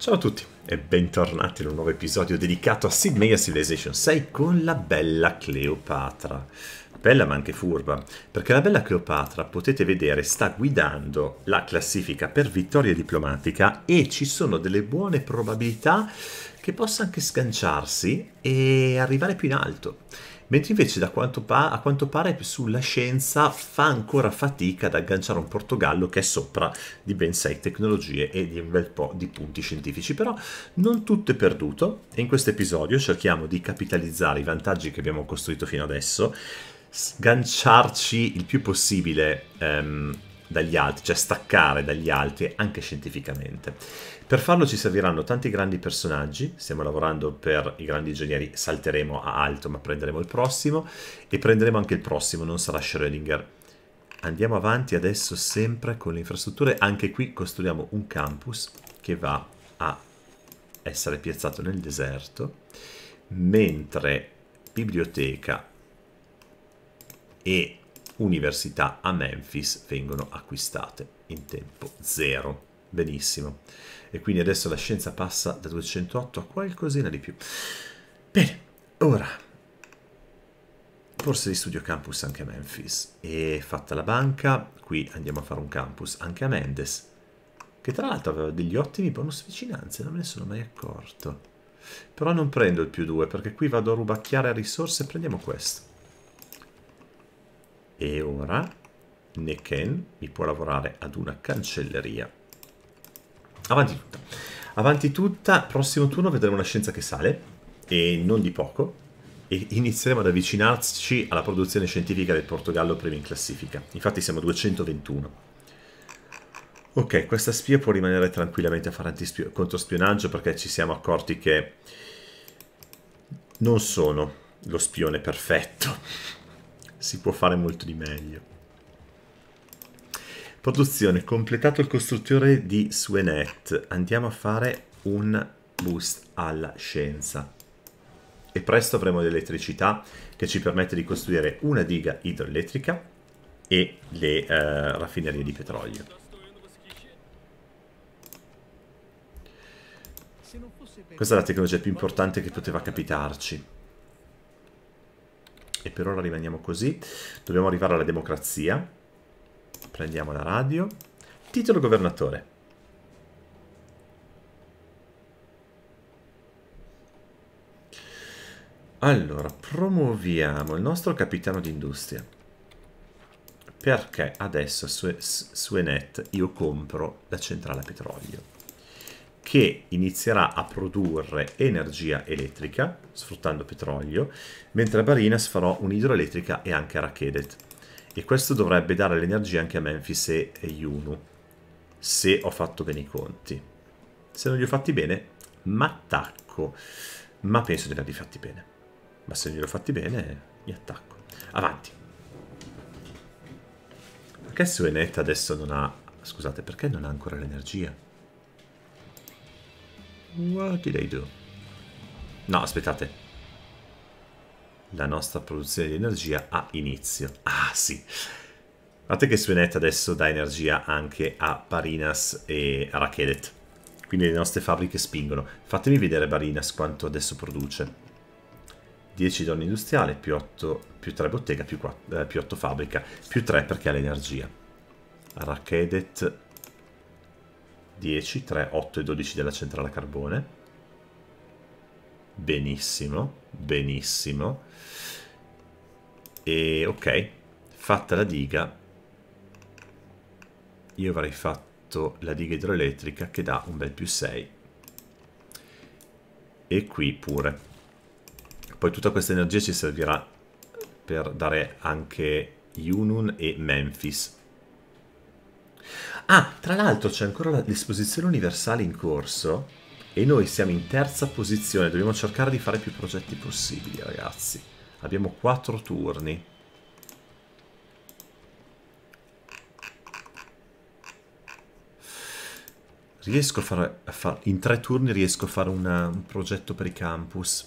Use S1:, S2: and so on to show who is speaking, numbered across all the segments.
S1: Ciao a tutti e bentornati in un nuovo episodio dedicato a Sid Meier Civilization 6 con la bella Cleopatra. Bella ma anche furba, perché la bella Cleopatra, potete vedere, sta guidando la classifica per vittoria diplomatica e ci sono delle buone probabilità che possa anche sganciarsi e arrivare più in alto mentre invece da quanto pa- a quanto pare sulla scienza fa ancora fatica ad agganciare un Portogallo che è sopra di ben 6 tecnologie e di un bel po' di punti scientifici, però non tutto è perduto e in questo episodio cerchiamo di capitalizzare i vantaggi che abbiamo costruito fino adesso, sganciarci il più possibile. Um, dagli altri, cioè staccare dagli altri anche scientificamente. Per farlo ci serviranno tanti grandi personaggi, stiamo lavorando per i grandi ingegneri, salteremo a alto ma prenderemo il prossimo e prenderemo anche il prossimo, non sarà Schrödinger. Andiamo avanti adesso sempre con le infrastrutture, anche qui costruiamo un campus che va a essere piazzato nel deserto, mentre biblioteca e università a Memphis vengono acquistate in tempo zero. Benissimo. E quindi adesso la scienza passa da 208 a qualcosina di più. Bene, ora forse di studio campus anche a Memphis e fatta la banca qui andiamo a fare un campus anche a Mendes che tra l'altro aveva degli ottimi bonus vicinanze non me ne sono mai accorto però non prendo il più 2 perché qui vado a rubacchiare risorse prendiamo questo e ora Neken mi può lavorare ad una cancelleria. Avanti tutta. Avanti tutta, prossimo turno vedremo una scienza che sale, e non di poco, e inizieremo ad avvicinarci alla produzione scientifica del Portogallo prima in classifica. Infatti siamo a 221. Ok, questa spia può rimanere tranquillamente a fare controspionaggio perché ci siamo accorti che non sono lo spione perfetto si può fare molto di meglio. Produzione, completato il costruttore di Suenet. Andiamo a fare un boost alla scienza. E presto avremo l'elettricità che ci permette di costruire una diga idroelettrica e le eh, raffinerie di petrolio. Questa è la tecnologia più importante che poteva capitarci e per ora rimaniamo così. Dobbiamo arrivare alla democrazia. Prendiamo la radio. Titolo governatore. Allora, promuoviamo il nostro capitano d'industria. Perché adesso su, su, su Enet io compro la centrale a petrolio che inizierà a produrre energia elettrica sfruttando petrolio, mentre a Barinas farò un'idroelettrica e anche a Rakedet. E questo dovrebbe dare l'energia anche a Memphis e Yunu, se ho fatto bene i conti. Se non li ho fatti bene, m'attacco, ma penso di averli fatti bene. Ma se non li ho fatti bene, mi attacco. Avanti. Perché Suenetta adesso non ha... Scusate, perché non ha ancora l'energia? What did I do? No, aspettate. La nostra produzione di energia ha inizio. Ah, sì. Guardate che Swenet adesso dà energia anche a Barinas e a Rakedet. Quindi le nostre fabbriche spingono. Fatemi vedere Barinas quanto adesso produce. 10 donne industriale, più 8, più 3 bottega, più, 4, eh, più 8 fabbrica, più 3 perché ha l'energia. Rakedet 10, 3, 8 e 12 della centrale a carbone. Benissimo, benissimo. E ok, fatta la diga, io avrei fatto la diga idroelettrica che dà un bel più 6. E qui pure. Poi tutta questa energia ci servirà per dare anche Yunun e Memphis Ah, tra l'altro c'è ancora l'esposizione universale in corso e noi siamo in terza posizione, dobbiamo cercare di fare più progetti possibili, ragazzi. Abbiamo quattro turni. Riesco a fare... A far, in tre turni riesco a fare una, un progetto per i campus.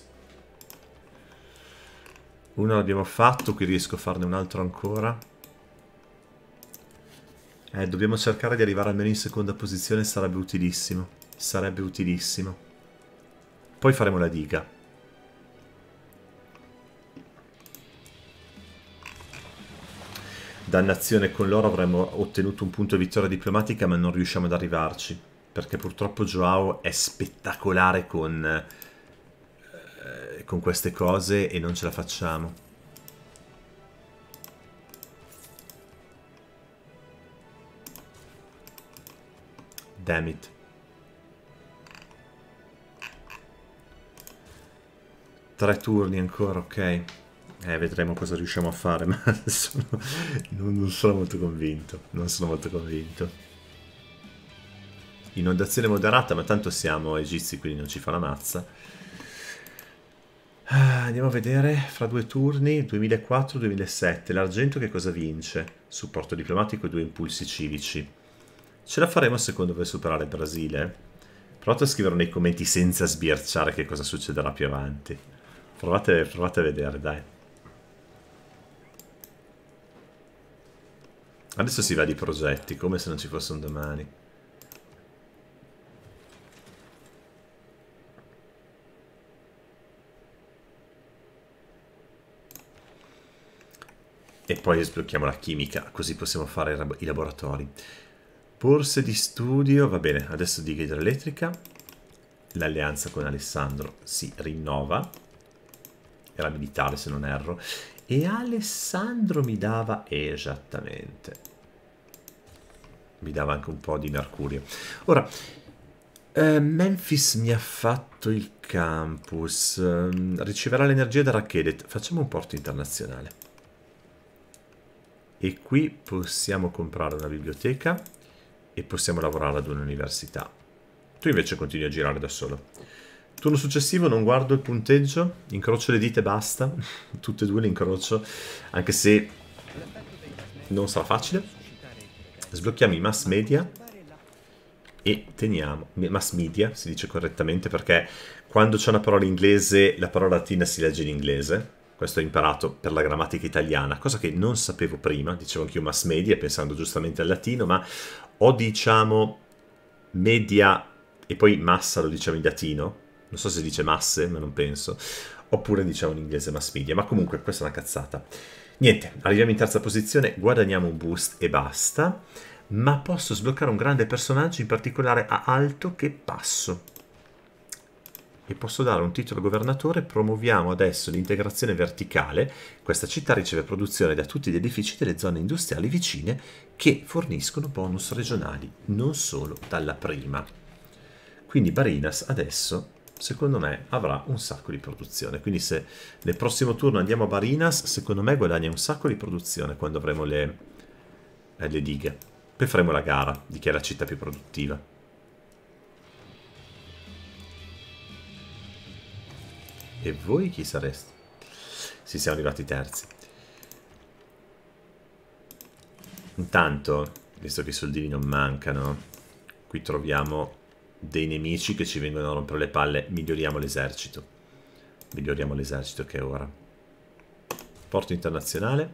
S1: Uno l'abbiamo fatto, qui riesco a farne un altro ancora. Eh, dobbiamo cercare di arrivare almeno in seconda posizione, sarebbe utilissimo. Sarebbe utilissimo. Poi faremo la diga. Dannazione, con loro avremmo ottenuto un punto di vittoria diplomatica, ma non riusciamo ad arrivarci. Perché purtroppo Joao è spettacolare con, eh, con queste cose e non ce la facciamo. Damn it. Tre turni ancora, ok. Eh, vedremo cosa riusciamo a fare, ma sono, non, non sono molto convinto. Non sono molto convinto. Inondazione moderata, ma tanto siamo egizi, quindi non ci fa la mazza. Ah, andiamo a vedere fra due turni, 2004-2007, l'argento che cosa vince? Supporto diplomatico e due impulsi civici. Ce la faremo secondo voi superare il Brasile? Provate a scrivere nei commenti senza sbirciare che cosa succederà più avanti. Provate, provate a vedere, dai. Adesso si va di progetti, come se non ci fossero domani. E poi sblocchiamo la chimica, così possiamo fare i laboratori borse di studio, va bene, adesso di idroelettrica, l'alleanza con Alessandro si rinnova, era militare se non erro, e Alessandro mi dava esattamente, mi dava anche un po' di mercurio. Ora, eh, Memphis mi ha fatto il campus, eh, riceverà l'energia da Rakedet, facciamo un porto internazionale. E qui possiamo comprare una biblioteca e possiamo lavorare ad un'università. Tu invece continui a girare da solo. Turno successivo non guardo il punteggio, incrocio le dita e basta, tutte e due le incrocio, anche se non sarà facile. Sblocchiamo i mass media e teniamo, mass media si dice correttamente perché quando c'è una parola inglese la parola latina si legge in inglese, questo ho imparato per la grammatica italiana, cosa che non sapevo prima, dicevo anch'io mass media pensando giustamente al latino, ma o diciamo media e poi massa lo diciamo in latino, non so se dice masse, ma non penso, oppure diciamo in inglese mass media, ma comunque questa è una cazzata. Niente, arriviamo in terza posizione, guadagniamo un boost e basta, ma posso sbloccare un grande personaggio, in particolare a alto che passo e posso dare un titolo governatore, promuoviamo adesso l'integrazione verticale, questa città riceve produzione da tutti gli edifici delle zone industriali vicine che forniscono bonus regionali, non solo dalla prima. Quindi Barinas adesso secondo me avrà un sacco di produzione. Quindi se nel prossimo turno andiamo a Barinas, secondo me guadagna un sacco di produzione quando avremo le, eh, le dighe. Poi faremo la gara di chi è la città più produttiva. E voi chi sareste? Si siamo arrivati terzi. Intanto, visto che i soldini non mancano, qui troviamo dei nemici che ci vengono a rompere le palle. Miglioriamo l'esercito. Miglioriamo l'esercito che è ora. Porto internazionale.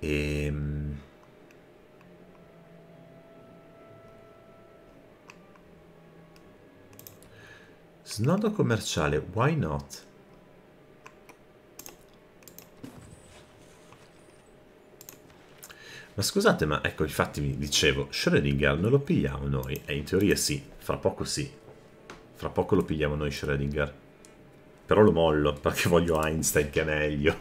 S1: Ehm... Snodo commerciale, why not? Ma scusate, ma ecco, infatti vi dicevo, Schrödinger non lo pigliamo noi. E in teoria sì, fra poco sì. Fra poco lo pigliamo noi Schrödinger. Però lo mollo, perché voglio Einstein che è meglio.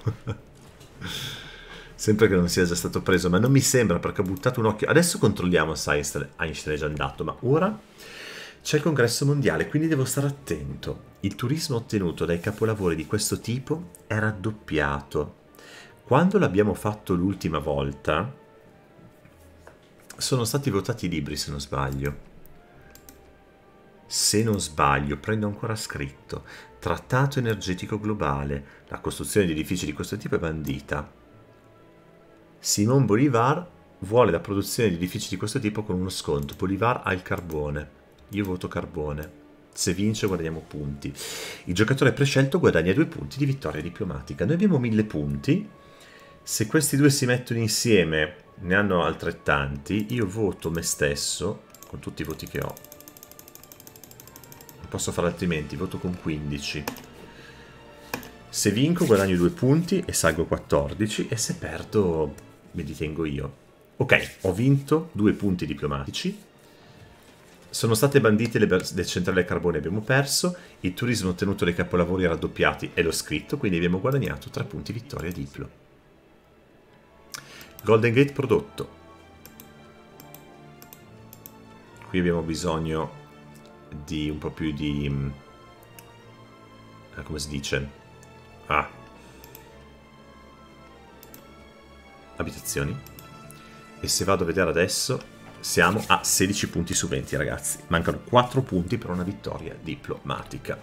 S1: Sempre che non sia già stato preso, ma non mi sembra perché ho buttato un occhio. Adesso controlliamo se Einstein, Einstein è già andato, ma ora... C'è il congresso mondiale, quindi devo stare attento. Il turismo ottenuto dai capolavori di questo tipo è raddoppiato. Quando l'abbiamo fatto l'ultima volta, sono stati votati i libri, se non sbaglio. Se non sbaglio, prendo ancora scritto. Trattato energetico globale. La costruzione di edifici di questo tipo è bandita. Simon Bolivar vuole la produzione di edifici di questo tipo con uno sconto. Bolivar ha il carbone. Io voto Carbone. Se vince guadagniamo punti. Il giocatore prescelto guadagna due punti di vittoria diplomatica. Noi abbiamo mille punti. Se questi due si mettono insieme ne hanno altrettanti. Io voto me stesso con tutti i voti che ho. Non posso fare altrimenti. Voto con 15. Se vinco guadagno due punti e salgo 14 e se perdo mi ritengo io. Ok, ho vinto due punti diplomatici sono state bandite le, le centrali a carbone, abbiamo perso, il turismo ha ottenuto dei capolavori raddoppiati e l'ho scritto, quindi abbiamo guadagnato 3 punti vittoria diplo. Golden Gate prodotto. Qui abbiamo bisogno di un po' più di... Mm, eh, come si dice? Ah. Abitazioni. E se vado a vedere adesso siamo a 16 punti su 20 ragazzi, mancano 4 punti per una vittoria diplomatica.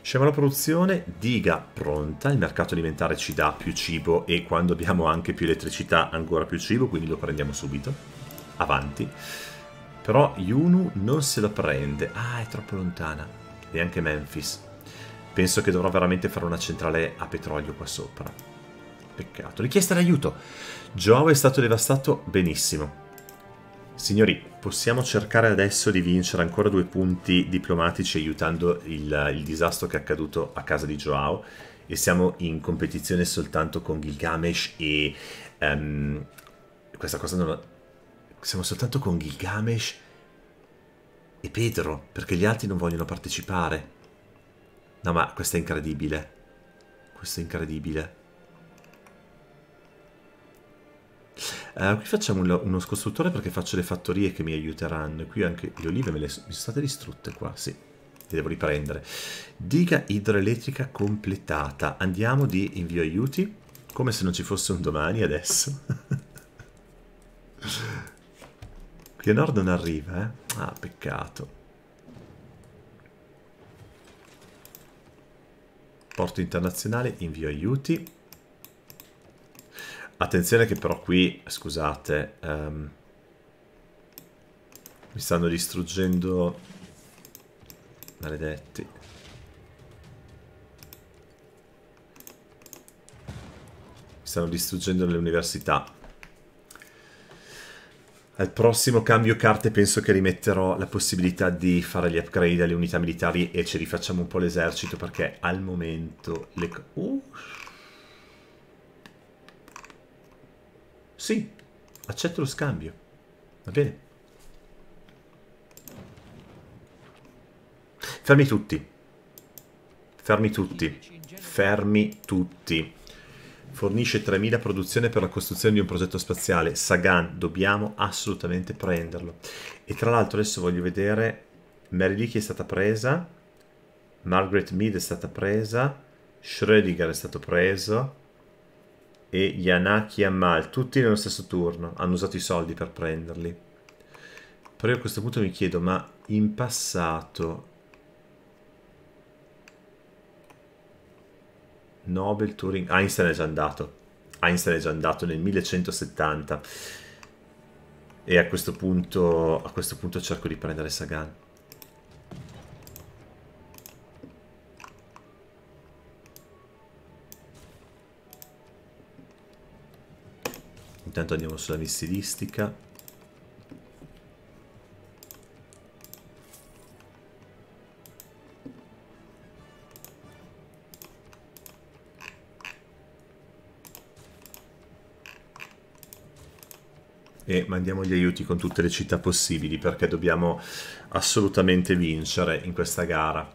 S1: Scema la produzione, diga pronta, il mercato alimentare ci dà più cibo e quando abbiamo anche più elettricità ancora più cibo, quindi lo prendiamo subito. Avanti. Però Yunu non se la prende, ah è troppo lontana, e anche Memphis. Penso che dovrò veramente fare una centrale a petrolio qua sopra. Peccato. Richiesta d'aiuto. Joe è stato devastato benissimo. Signori, possiamo cercare adesso di vincere ancora due punti diplomatici aiutando il, il, disastro che è accaduto a casa di Joao e siamo in competizione soltanto con Gilgamesh e... Um, questa cosa non... Siamo soltanto con Gilgamesh e Pedro, perché gli altri non vogliono partecipare. No ma questo è incredibile. Questo è incredibile. Uh, qui facciamo un, uno scostruttore perché faccio le fattorie che mi aiuteranno. Qui anche le olive me le, mi sono state distrutte qua, sì. Le devo riprendere. Diga idroelettrica completata. Andiamo di invio aiuti, come se non ci fosse un domani adesso. qui a nord non arriva, eh. Ah, peccato. Porto internazionale, invio aiuti. Attenzione che però qui, scusate, um, mi stanno distruggendo... Maledetti. Mi stanno distruggendo le università. Al prossimo cambio carte penso che rimetterò la possibilità di fare gli upgrade alle unità militari e ci rifacciamo un po' l'esercito perché al momento le... Uh. Sì, accetto lo scambio. Va bene. Fermi tutti. Fermi tutti. Fermi tutti. Fornisce 3.000 produzione per la costruzione di un progetto spaziale. Sagan, dobbiamo assolutamente prenderlo. E tra l'altro adesso voglio vedere... Mary Leakey è stata presa. Margaret Mead è stata presa. Schrödinger è stato preso e Yanaki Amal, tutti nello stesso turno, hanno usato i soldi per prenderli. Però io a questo punto mi chiedo, ma in passato... Nobel, Turing... Einstein è già andato. Einstein è già andato nel 1170. E a questo punto, a questo punto cerco di prendere Sagan. Intanto andiamo sulla missilistica. E mandiamo gli aiuti con tutte le città possibili perché dobbiamo assolutamente vincere in questa gara.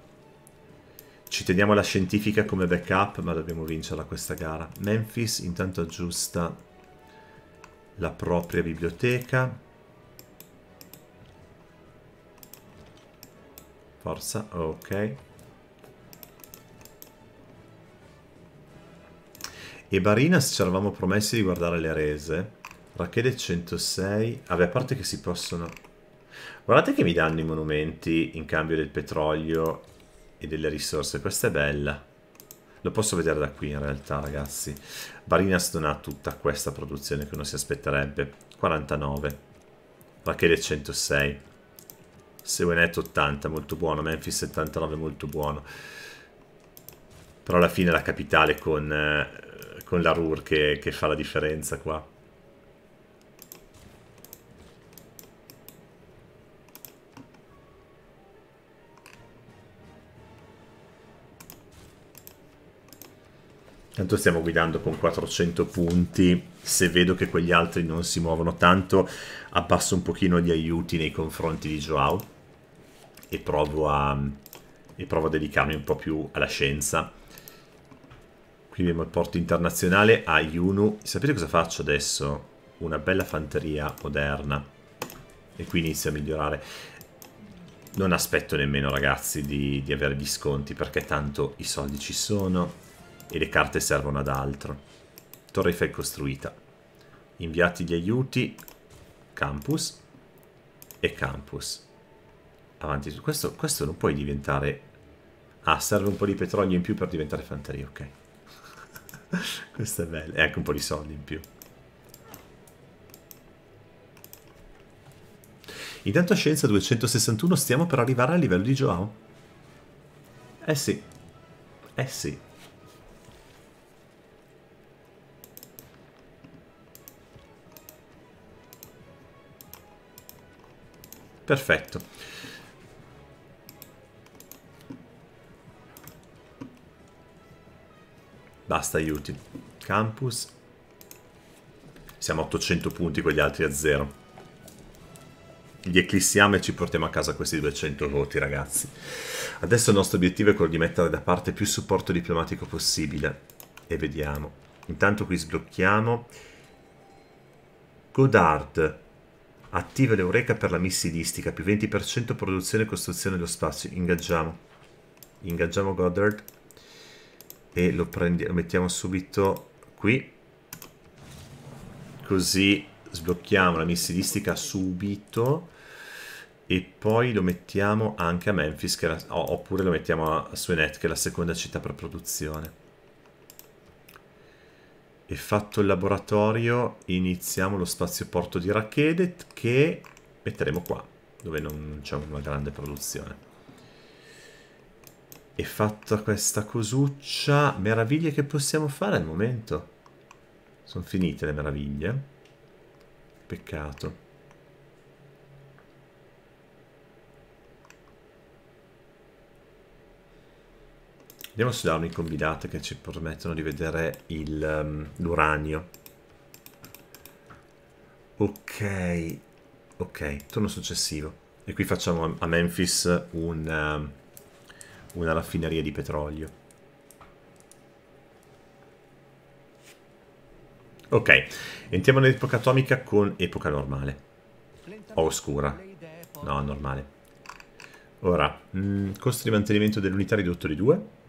S1: Ci teniamo la scientifica come backup ma dobbiamo vincerla questa gara. Memphis intanto aggiusta la propria biblioteca. Forza, ok. E Barinas ci eravamo promessi di guardare le rese. Rachele 106. Vabbè, a parte che si possono... Guardate che mi danno i monumenti in cambio del petrolio e delle risorse. Questa è bella. Lo posso vedere da qui in realtà, ragazzi. Barinas non ha tutta questa produzione che uno si aspetterebbe. 49. Vachele 106. Sewenet 80, molto buono. Memphis 79, molto buono. Però alla fine la capitale con, eh, con la RUR che, che fa la differenza qua. Tanto stiamo guidando con 400 punti, se vedo che quegli altri non si muovono tanto abbasso un pochino gli aiuti nei confronti di Joao e provo a, e provo a dedicarmi un po' più alla scienza. Qui abbiamo il porto internazionale a Yunu. Sapete cosa faccio adesso? Una bella fanteria moderna. E qui inizio a migliorare. Non aspetto nemmeno ragazzi di, di avere gli sconti perché tanto i soldi ci sono e le carte servono ad altro. Torrefa è costruita. Inviati gli aiuti, campus e campus. Avanti su questo, questo non puoi diventare... Ah, serve un po' di petrolio in più per diventare fanteria, ok. questo è bello, e anche un po' di soldi in più. Intanto a Scienza 261 stiamo per arrivare al livello di Joao. Eh sì, eh sì. Perfetto. Basta aiuti. Campus. Siamo a 800 punti con gli altri a zero. Gli eclissiamo e ci portiamo a casa questi 200 voti, ragazzi. Adesso il nostro obiettivo è quello di mettere da parte più supporto diplomatico possibile. E vediamo. Intanto qui sblocchiamo. Godard Attiva l'Eureka per la missilistica, più 20% produzione e costruzione dello spazio. Ingaggiamo. Ingaggiamo Goddard. E lo, lo mettiamo subito qui. Così sblocchiamo la missilistica subito. E poi lo mettiamo anche a Memphis, la, oppure lo mettiamo a Suenet, che è la seconda città per produzione e fatto il laboratorio iniziamo lo spazioporto di Rakedet che metteremo qua dove non c'è una grande produzione e fatta questa cosuccia meraviglie che possiamo fare al momento sono finite le meraviglie peccato Andiamo se danno combinate che ci permettono di vedere ehm, l'uranio. Um, ok, ok, turno successivo. E qui facciamo a Memphis un, um, una raffineria di petrolio. Ok, entriamo nell'epoca atomica con epoca normale. O oscura. No, normale. Ora, mh, mm, costo di mantenimento dell'unità ridotto di 2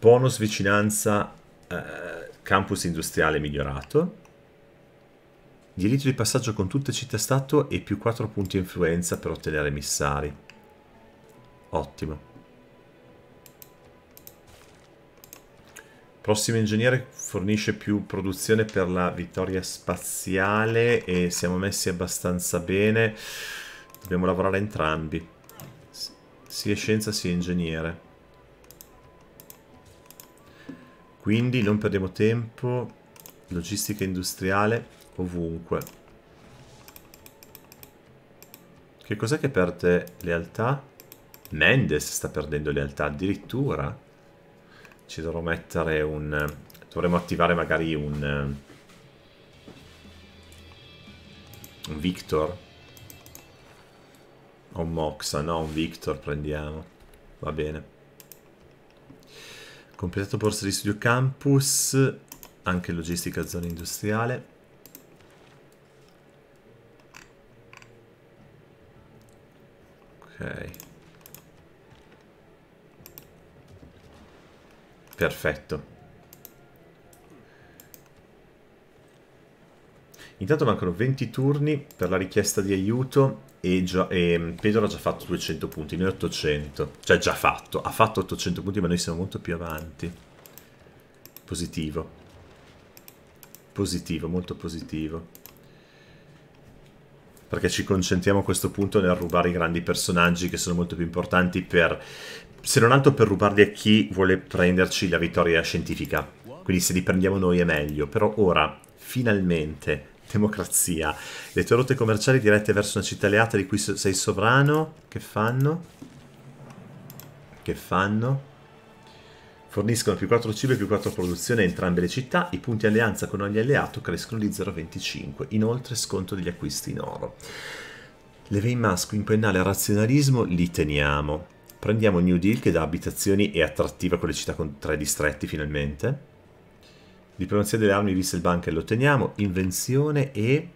S1: bonus vicinanza eh, campus industriale migliorato, diritto di passaggio con tutte città-stato e più 4 punti influenza per ottenere emissari. Ottimo. Prossimo ingegnere fornisce più produzione per la vittoria spaziale e siamo messi abbastanza bene. Dobbiamo lavorare entrambi, sia scienza sia ingegnere. Quindi non perdiamo tempo, logistica industriale ovunque. Che cos'è che perde lealtà? Mendes sta perdendo lealtà addirittura. Ci dovrò mettere un... dovremmo attivare magari un... un Victor. O un Moxa, no, un Victor prendiamo. Va bene. Completato borsa di studio campus, anche logistica zona industriale. Ok. Perfetto. Intanto mancano 20 turni per la richiesta di aiuto e, già, e Pedro ha già fatto 200 punti, noi 800. Cioè già fatto, ha fatto 800 punti ma noi siamo molto più avanti. Positivo. Positivo, molto positivo. Perché ci concentriamo a questo punto nel rubare i grandi personaggi che sono molto più importanti per... Se non altro per rubarli a chi vuole prenderci la vittoria scientifica. Quindi se li prendiamo noi è meglio. Però ora, finalmente, democrazia. Le tue rotte commerciali dirette verso una città alleata di cui sei sovrano, che fanno? Che fanno? Forniscono più 4 cibo e più 4 produzione a entrambe le città, i punti alleanza con ogni alleato crescono di 0,25, inoltre sconto degli acquisti in oro. Leve in masco, quinquennale e razionalismo, li teniamo. Prendiamo New Deal che dà abitazioni e attrattiva con le città con tre distretti finalmente. Diplomazia delle armi, vista il bunker, lo otteniamo. Invenzione e...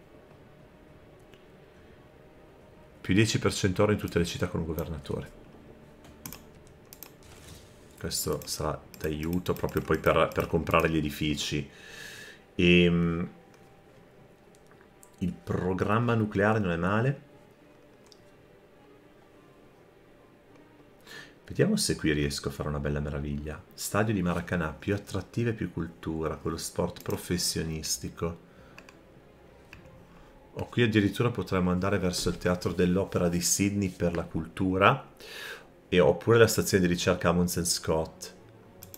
S1: Più 10% oro in tutte le città con un governatore. Questo sarà d'aiuto proprio poi per, per, comprare gli edifici. E, ehm, il programma nucleare non è male. Vediamo se qui riesco a fare una bella meraviglia. Stadio di Maracanà, più attrattiva e più cultura, con lo sport professionistico. O qui addirittura potremmo andare verso il teatro dell'opera di Sydney per la cultura, e oppure la stazione di ricerca Amundsen Scott.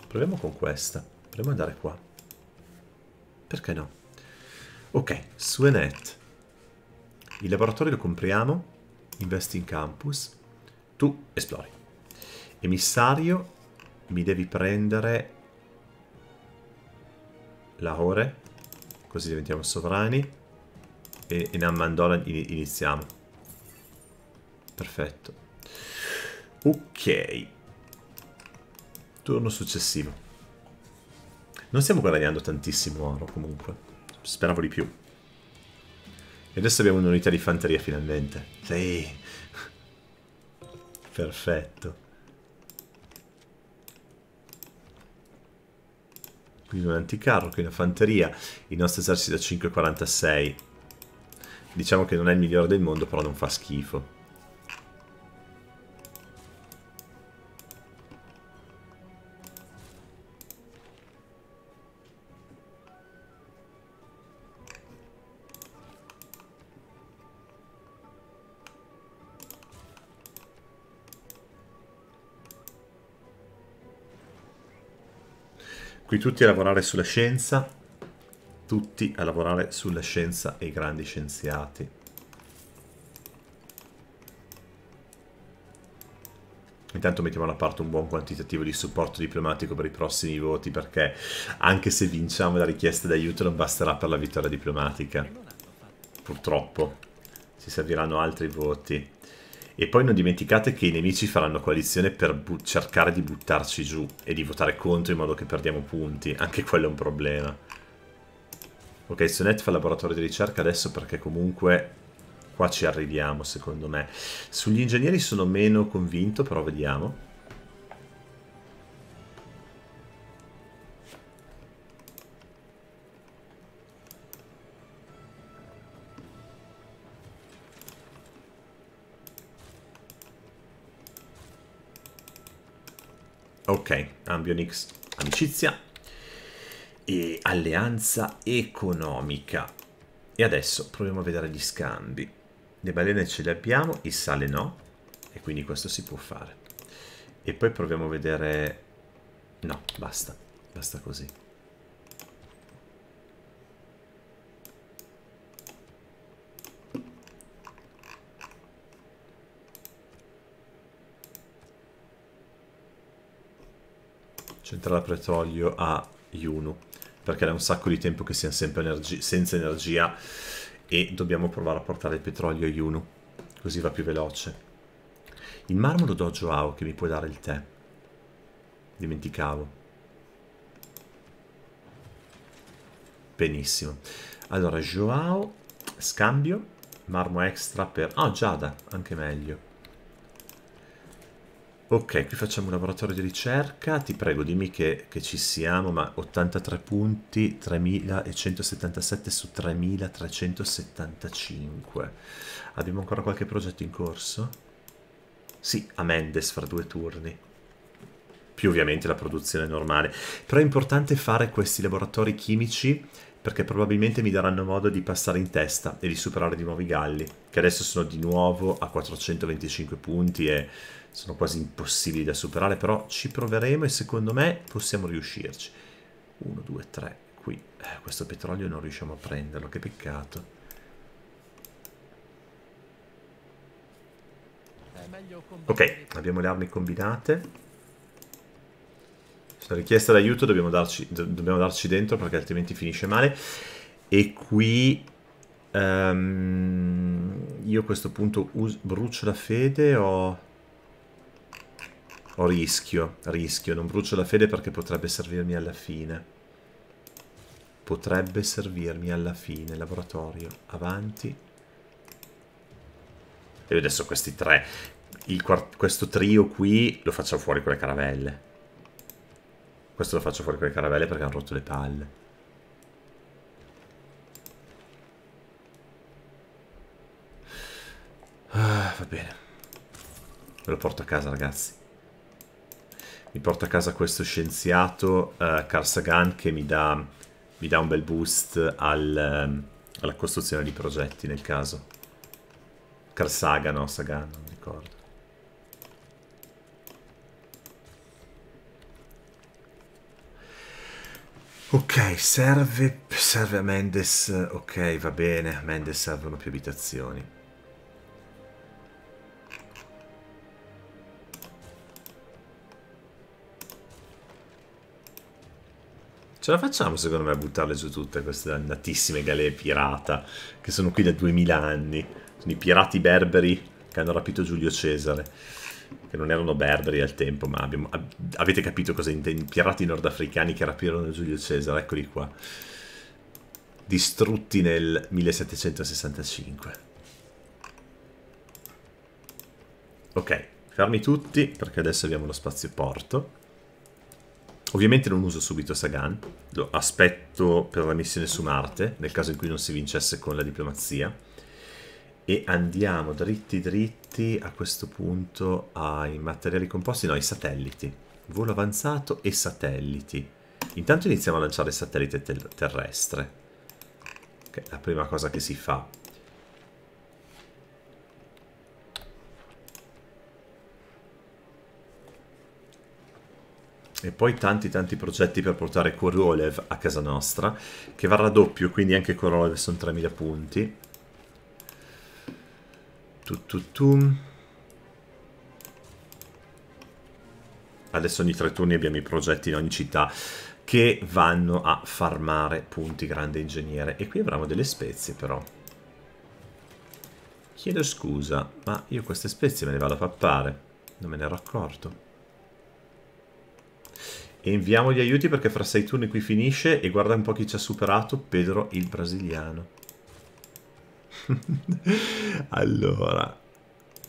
S1: Proviamo con questa. Proviamo ad andare qua. Perché no? Ok, Suenet. Il laboratorio lo compriamo, investi in campus, tu esplori. Emissario, mi devi prendere Lahore, così diventiamo sovrani. E, e Namandola iniziamo. Perfetto. Ok. Turno successivo. Non stiamo guadagnando tantissimo oro comunque. Speravo di più. E adesso abbiamo un'unità di fanteria finalmente. Sì. Perfetto. quindi un anticarro, qui infanteria, il nostro esercito 546. Diciamo che non è il migliore del mondo, però non fa schifo. Qui tutti a lavorare sulla scienza, tutti a lavorare sulla scienza e i grandi scienziati. Intanto mettiamo da parte un buon quantitativo di supporto diplomatico per i prossimi voti perché anche se vinciamo la richiesta d'aiuto non basterà per la vittoria diplomatica. Purtroppo ci serviranno altri voti. E poi non dimenticate che i nemici faranno coalizione per cercare di buttarci giù e di votare contro in modo che perdiamo punti. Anche quello è un problema. Ok, Sonet fa laboratorio di ricerca adesso perché comunque qua ci arriviamo secondo me. Sugli ingegneri sono meno convinto, però vediamo. Ok, Ambionix, amicizia e alleanza economica. E adesso proviamo a vedere gli scambi. Le balene ce le abbiamo, il sale no, e quindi questo si può fare. E poi proviamo a vedere... No, basta, basta così. tra petrolio a Yunu, perché è un sacco di tempo che siamo sempre energi senza energia e dobbiamo provare a portare il petrolio a Yunu, così va più veloce. Il marmo lo do a Joao che mi può dare il tè. Dimenticavo. Benissimo. Allora, Joao, scambio, marmo extra per... Ah, oh, Giada, anche meglio. Ok, qui facciamo un laboratorio di ricerca, ti prego dimmi che, che ci siamo, ma 83 punti, 3177 su 3375. Abbiamo ancora qualche progetto in corso? Sì, a Mendes fra due turni. Più ovviamente la produzione normale. Però è importante fare questi laboratori chimici perché probabilmente mi daranno modo di passare in testa e di superare di nuovo i galli, che adesso sono di nuovo a 425 punti e sono quasi impossibili da superare, però ci proveremo e secondo me possiamo riuscirci. 1, 2, 3, qui. Eh, questo petrolio non riusciamo a prenderlo, che peccato. Ok, abbiamo le armi combinate. C'è una richiesta d'aiuto, dobbiamo, do dobbiamo darci dentro perché altrimenti finisce male. E qui Um, io a questo punto brucio la fede o... O rischio, rischio. Non brucio la fede perché potrebbe servirmi alla fine. Potrebbe servirmi alla fine. Laboratorio, avanti. E adesso questi tre. questo trio qui lo faccio fuori con le caravelle. Questo lo faccio fuori con le caravelle perché hanno rotto le palle. Ah, va bene. Ve lo porto a casa, ragazzi mi porto a casa questo scienziato, eh, Carl Sagan, che mi dà, mi dà un bel boost al, ehm, alla costruzione di progetti nel caso. Carl Sagan, no, Sagan, non ricordo. Ok, serve, serve a Mendes, ok, va bene, a Mendes servono più abitazioni. Ce la facciamo secondo me a buttarle su tutte queste dannatissime galee pirata che sono qui da 2000 anni. Sono i pirati berberi che hanno rapito Giulio Cesare. Che non erano berberi al tempo, ma abbiamo, ab avete capito cosa intendo. Pirati nordafricani che rapirono Giulio Cesare, eccoli qua. Distrutti nel 1765. Ok, fermi tutti perché adesso abbiamo lo spazio porto. Ovviamente non uso subito Sagan, lo aspetto per la missione su Marte, nel caso in cui non si vincesse con la diplomazia. E andiamo dritti dritti a questo punto ai materiali composti, no, ai satelliti. Volo avanzato e satelliti. Intanto iniziamo a lanciare satellite ter terrestre. Okay, la prima cosa che si fa e poi tanti tanti progetti per portare Korolev a casa nostra, che varrà doppio, quindi anche Korolev sono 3000 punti. Tu, tu, tu. Adesso ogni tre turni abbiamo i progetti in ogni città che vanno a farmare punti grande ingegnere. E qui avremo delle spezie però. Chiedo scusa, ma io queste spezie me le vado a pappare. Non me ne ero accorto. E inviamo gli aiuti perché fra sei turni qui finisce e guarda un po' chi ci ha superato, Pedro il brasiliano. allora,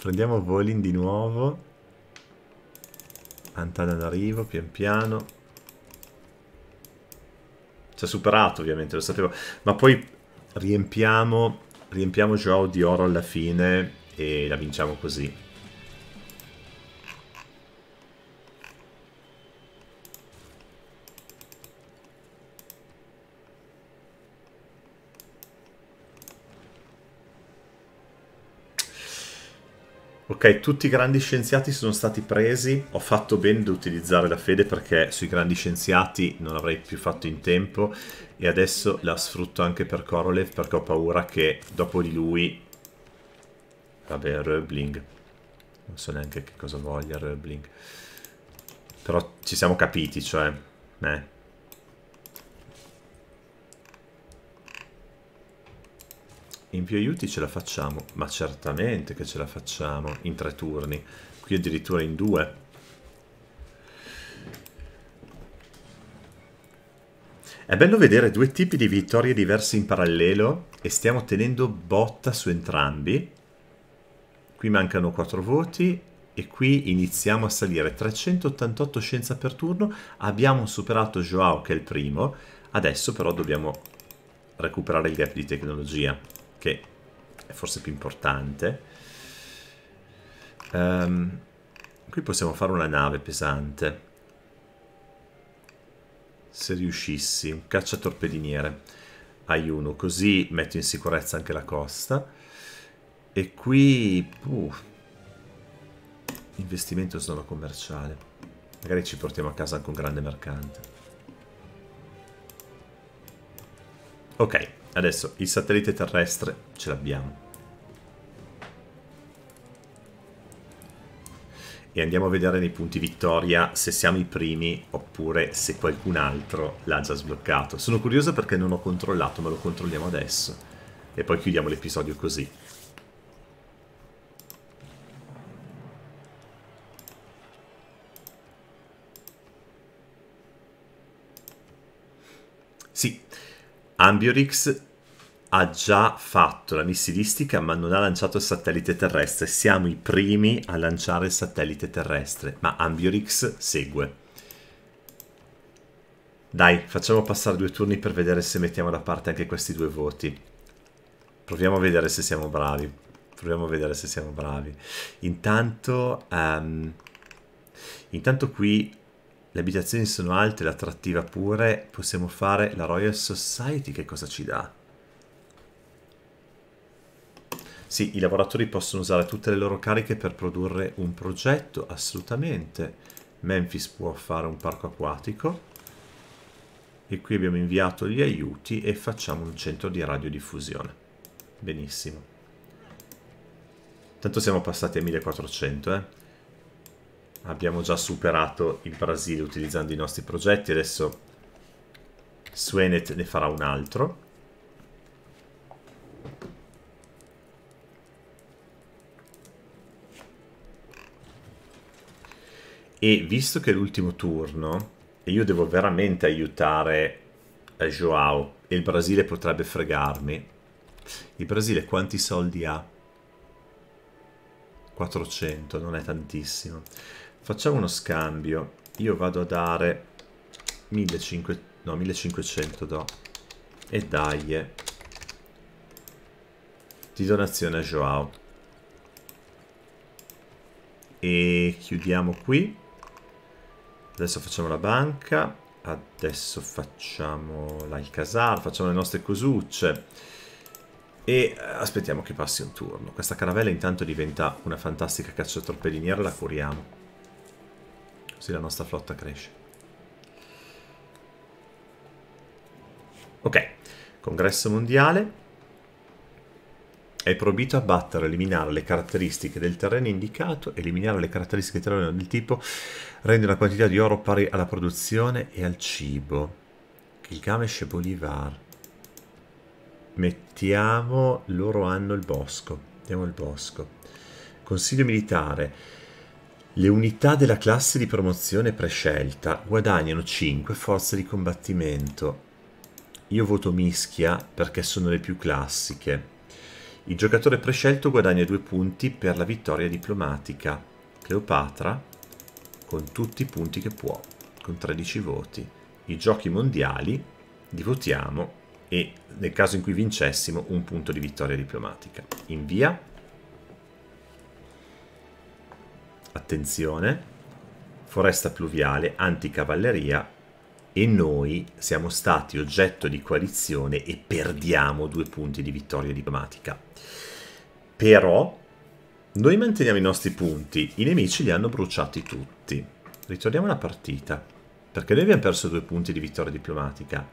S1: prendiamo Volin di nuovo. Antana d'arrivo, pian piano. Ci ha superato ovviamente, lo sapevo. Ma poi riempiamo, riempiamo Joao di oro alla fine e la vinciamo così. Ok, tutti i grandi scienziati sono stati presi. Ho fatto bene di utilizzare la fede perché sui grandi scienziati non avrei più fatto in tempo. E adesso la sfrutto anche per Korolev perché ho paura che dopo di lui... Vabbè, Röbling. Non so neanche che cosa voglia Röbling. Però ci siamo capiti, cioè... Eh. in più aiuti ce la facciamo, ma certamente che ce la facciamo in tre turni, qui addirittura in due. È bello vedere due tipi di vittorie diverse in parallelo e stiamo tenendo botta su entrambi. Qui mancano 4 voti e qui iniziamo a salire. 388 scienza per turno, abbiamo superato Joao che è il primo, adesso però dobbiamo recuperare il gap di tecnologia che è forse più importante. Um, qui possiamo fare una nave pesante. Se riuscissi, un cacciatorpediniere a Yuno, così metto in sicurezza anche la costa. E qui... Uh, investimento in zona commerciale. Magari ci portiamo a casa anche un grande mercante. Ok, Adesso il satellite terrestre ce l'abbiamo. E andiamo a vedere nei punti vittoria se siamo i primi oppure se qualcun altro l'ha già sbloccato. Sono curioso perché non ho controllato, ma lo controlliamo adesso. E poi chiudiamo l'episodio così. Ambiorix ha già fatto la missilistica ma non ha lanciato il satellite terrestre. Siamo i primi a lanciare il satellite terrestre, ma Ambiorix segue. Dai, facciamo passare due turni per vedere se mettiamo da parte anche questi due voti. Proviamo a vedere se siamo bravi. Proviamo a vedere se siamo bravi. Intanto... Um, intanto qui le abitazioni sono alte, l'attrattiva pure, possiamo fare la Royal Society, che cosa ci dà? Sì, i lavoratori possono usare tutte le loro cariche per produrre un progetto, assolutamente. Memphis può fare un parco acquatico. E qui abbiamo inviato gli aiuti e facciamo un centro di radiodiffusione. Benissimo. Tanto siamo passati a 1400, eh abbiamo già superato il Brasile utilizzando i nostri progetti, adesso Suenet ne farà un altro. E visto che è l'ultimo turno, io devo veramente aiutare eh, Joao, e il Brasile potrebbe fregarmi, il Brasile quanti soldi ha? 400, non è tantissimo. Facciamo uno scambio. Io vado a dare 1500, no, 1500 do. E dai. Eh. Di donazione a Joao. E chiudiamo qui. Adesso facciamo la banca. Adesso facciamo l'Alcazar, facciamo le nostre cosucce e eh, aspettiamo che passi un turno. Questa caravella intanto diventa una fantastica cacciatorpediniera, la curiamo. Sì, la nostra flotta cresce. Ok, congresso mondiale. È proibito abbattere, eliminare le caratteristiche del terreno indicato, eliminare le caratteristiche del terreno del tipo, rende una quantità di oro pari alla produzione e al cibo. Gilgamesh e Bolivar. Mettiamo, loro hanno il bosco, Diamo il bosco. Consiglio militare, le unità della classe di promozione prescelta guadagnano 5 forze di combattimento. Io voto mischia perché sono le più classiche. Il giocatore prescelto guadagna 2 punti per la vittoria diplomatica. Cleopatra con tutti i punti che può, con 13 voti. I giochi mondiali li votiamo e nel caso in cui vincessimo un punto di vittoria diplomatica. Invia. attenzione, foresta pluviale, anticavalleria e noi siamo stati oggetto di coalizione e perdiamo due punti di vittoria diplomatica. Però noi manteniamo i nostri punti, i nemici li hanno bruciati tutti. Ritorniamo alla partita, perché noi abbiamo perso due punti di vittoria diplomatica,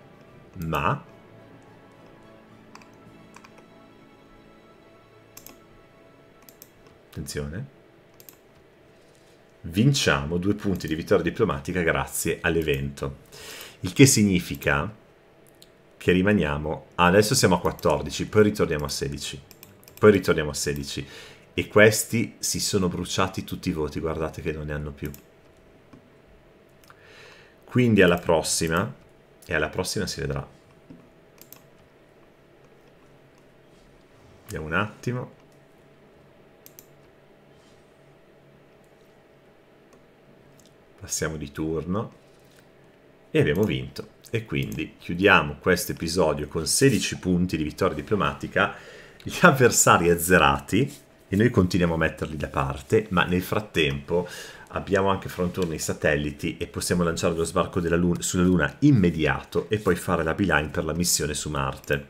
S1: ma Attenzione vinciamo due punti di vittoria diplomatica grazie all'evento. Il che significa che rimaniamo, ah, adesso siamo a 14, poi ritorniamo a 16, poi ritorniamo a 16 e questi si sono bruciati tutti i voti, guardate che non ne hanno più. Quindi alla prossima, e alla prossima si vedrà. Vediamo un attimo. passiamo di turno e abbiamo vinto. E quindi chiudiamo questo episodio con 16 punti di vittoria diplomatica, gli avversari azzerati e noi continuiamo a metterli da parte, ma nel frattempo abbiamo anche fra i satelliti e possiamo lanciare lo sbarco luna, sulla Luna immediato e poi fare la beeline per la missione su Marte.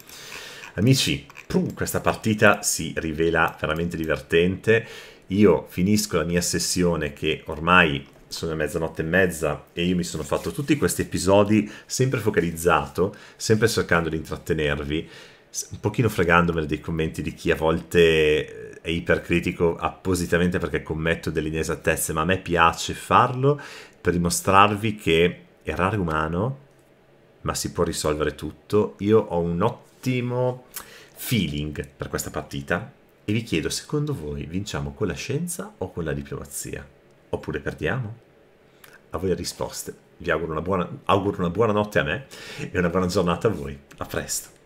S1: Amici, pum, questa partita si rivela veramente divertente. Io finisco la mia sessione che ormai sono a mezzanotte e mezza e io mi sono fatto tutti questi episodi sempre focalizzato, sempre cercando di intrattenervi, un pochino fregandomene dei commenti di chi a volte è ipercritico appositamente perché commetto delle inesattezze, ma a me piace farlo per dimostrarvi che errare umano, ma si può risolvere tutto. Io ho un ottimo feeling per questa partita e vi chiedo, secondo voi vinciamo con la scienza o con la diplomazia? Oppure perdiamo? a voi le risposte. Vi auguro una buona, auguro una buona notte a me e una buona giornata a voi. A presto.